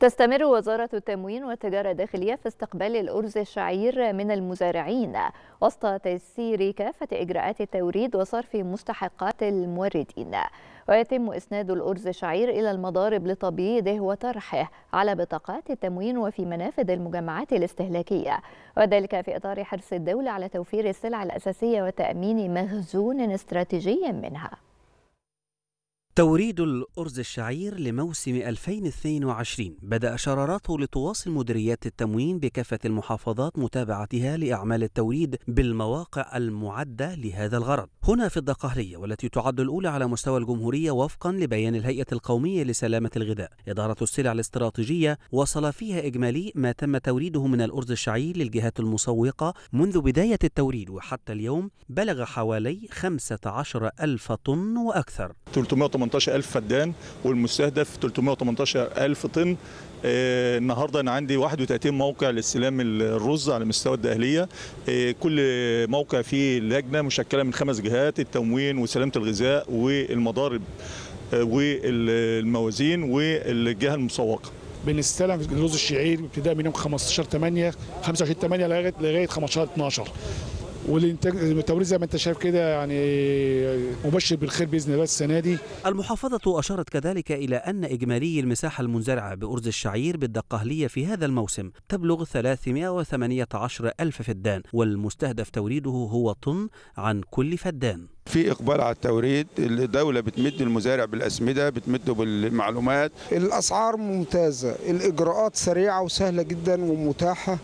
تستمر وزارة التموين والتجارة الداخلية في استقبال الأرز الشعير من المزارعين وسط تيسير كافة إجراءات التوريد وصرف مستحقات الموردين ويتم إسناد الأرز الشعير إلى المضارب لتبييضه وطرحه على بطاقات التموين وفي منافذ المجمعات الاستهلاكية وذلك في إطار حرص الدولة على توفير السلع الأساسية وتأمين مخزون استراتيجي منها توريد الأرز الشعير لموسم 2022 بدأ شرارته لتواصل مديريات التموين بكافة المحافظات متابعتها لأعمال التوريد بالمواقع المعدة لهذا الغرض هنا في الدقهلية والتي تعد الأولى على مستوى الجمهورية وفقا لبيان الهيئة القومية لسلامة الغذاء إدارة السلع الاستراتيجية وصل فيها إجمالي ما تم توريده من الأرز الشعير للجهات المسوقة منذ بداية التوريد وحتى اليوم بلغ حوالي 15 ألف طن وأكثر ألف فدان والمستهدف 318 ألف طن آه، النهارده انا عندي 31 موقع لاستلام الرز على مستوى الداهليه آه، كل موقع فيه لجنه مشكله من خمس جهات التموين وسلامه الغذاء والمضارب آه، والموازين والجهه المسوقه بنستلم الرز الشعير ابتداء من يوم 15 8 25 8 لغايه 15 12 والانتاج التوريد زي ما انت شايف كده يعني مبشر بالخير باذن الله السنه دي. المحافظه اشارت كذلك الى ان اجمالي المساحه المنزرعه بارز الشعير بالدقهليه في هذا الموسم تبلغ 318 الف فدان والمستهدف توريده هو طن عن كل فدان. في اقبال على التوريد الدوله بتمد المزارع بالاسمده بتمده بالمعلومات الاسعار ممتازه الاجراءات سريعه وسهله جدا ومتاحه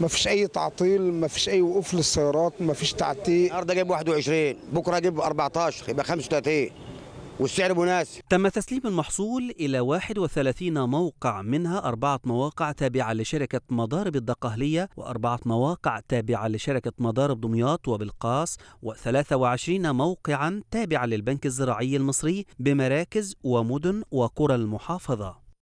ما فيش اي تعطيل ما فيش اي وقوف للسيارات ما فيش تعتيق النهارده جايب 21 بكره اجيب 14 يبقى 35 والسعر مناسب تم تسليم المحصول إلى 31 موقع منها أربعة مواقع تابعة لشركة مضارب الدقهلية وأربعة مواقع تابعة لشركة مضارب دمياط وبالقاس و23 موقعا تابعة للبنك الزراعي المصري بمراكز ومدن وقرى المحافظة